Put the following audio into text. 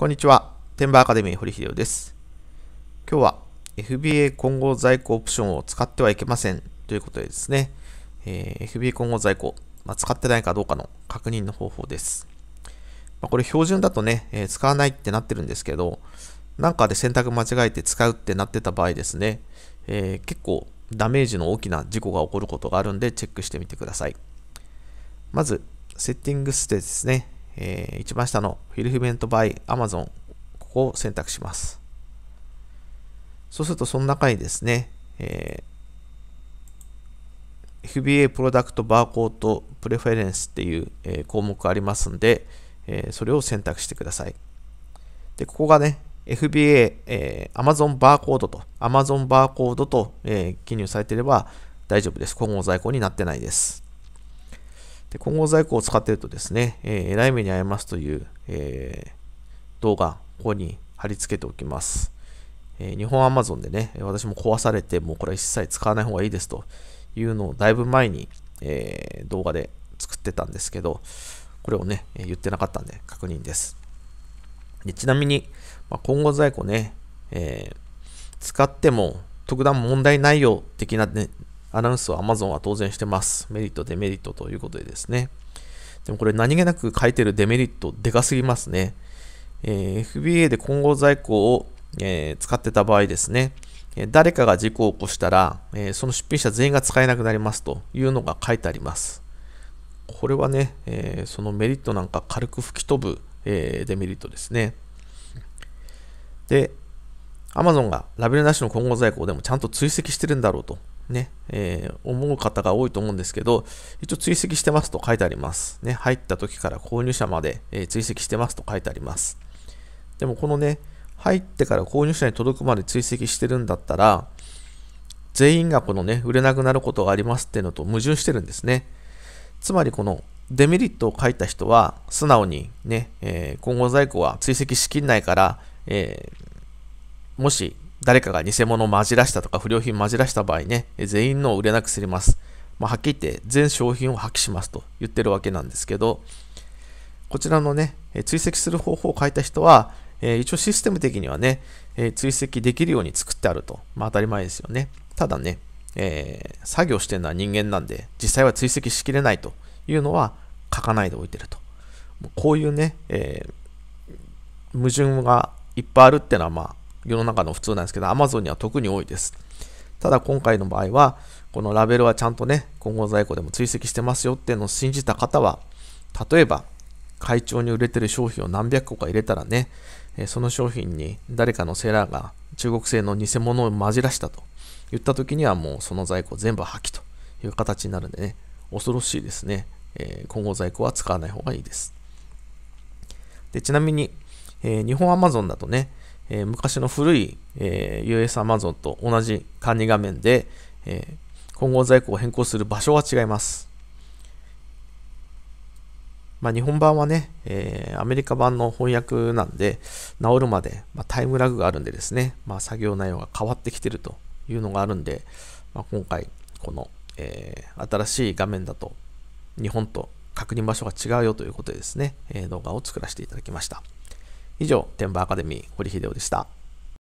こんにちは。テンバーアカデミー堀秀夫です。今日は FBA 混合在庫オプションを使ってはいけませんということでですね、えー、FBA 混合在庫、まあ、使ってないかどうかの確認の方法です。まあ、これ標準だとね、えー、使わないってなってるんですけど、なんかで選択間違えて使うってなってた場合ですね、えー、結構ダメージの大きな事故が起こることがあるんでチェックしてみてください。まず、セッティングスでですね、えー、一番下のフィルフィメントバイ Amazon、ここを選択します。そうすると、その中にですね、えー、FBA プロダクトバーコードプレフェレンスっていう、えー、項目がありますんで、えー、それを選択してください。で、ここがね、FBA、えー、Amazon バーコードと、Amazon バーコードと、えー、記入されていれば大丈夫です。今後在庫になってないです。で混合在庫を使っているとですね、えー、らい目に遭いますという、えー、動画、ここに貼り付けておきます。えー、日本アマゾンでね、私も壊されて、もうこれは一切使わない方がいいですというのをだいぶ前に、えー、動画で作ってたんですけど、これをね、言ってなかったんで確認です。でちなみに、まあ、今後在庫ね、えー、使っても特段問題ないよ的な、ね、アナウンスは Amazon は当然してます。メリット、デメリットということでですね。でもこれ何気なく書いてるデメリット、でかすぎますね。えー、FBA で混合在庫を、えー、使ってた場合ですね、え誰かが事故を起こしたら、えー、その出品者全員が使えなくなりますというのが書いてあります。これはね、えそのメリットなんか軽く吹き飛ぶ、えデメリットですね。で、Amazon がラベルなしの混合在庫でもちゃんと追跡してるんだろうとね、えー、思う方が多いと思うんですけど、一応追跡してますと書いてあります。ね、入った時から購入者まで、えー、追跡してますと書いてあります。でもこのね、入ってから購入者に届くまで追跡してるんだったら、全員がこのね、売れなくなることがありますっていうのと矛盾してるんですね。つまりこのデメリットを書いた人は、素直にね、えー、今後在庫は追跡しきんないから、えー、もし誰かが偽物を混じらしたとか不良品混じらした場合ね、全員のを売れなくすります。まあ、はっきり言って全商品を破棄しますと言ってるわけなんですけど、こちらのね、追跡する方法を変えた人は、え一応システム的にはね、え追跡できるように作ってあると。まあ、当たり前ですよね。ただね、えー、作業してるのは人間なんで、実際は追跡しきれないというのは書かないでおいてると。こういうね、えー、矛盾がいっぱいあるっていうのは、まあ、世の中の普通なんですけど、Amazon には特に多いです。ただ今回の場合は、このラベルはちゃんとね、今後在庫でも追跡してますよっていうのを信じた方は、例えば、会長に売れてる商品を何百個か入れたらね、その商品に誰かのセーラーが中国製の偽物を混じらしたと言った時にはもうその在庫全部破棄という形になるんでね、恐ろしいですね。え今後在庫は使わない方がいいです。でちなみに、えー、日本アマゾンだとね、えー、昔の古い、えー、US Amazon と同じ管理画面で、えー、混合在庫を変更する場所は違います。まあ、日本版はね、えー、アメリカ版の翻訳なんで、治るまで、まあ、タイムラグがあるんでですね、まあ、作業内容が変わってきてるというのがあるんで、まあ、今回、この、えー、新しい画面だと、日本と確認場所が違うよということでですね、えー、動画を作らせていただきました。以上、天馬アカデミー堀秀夫でした。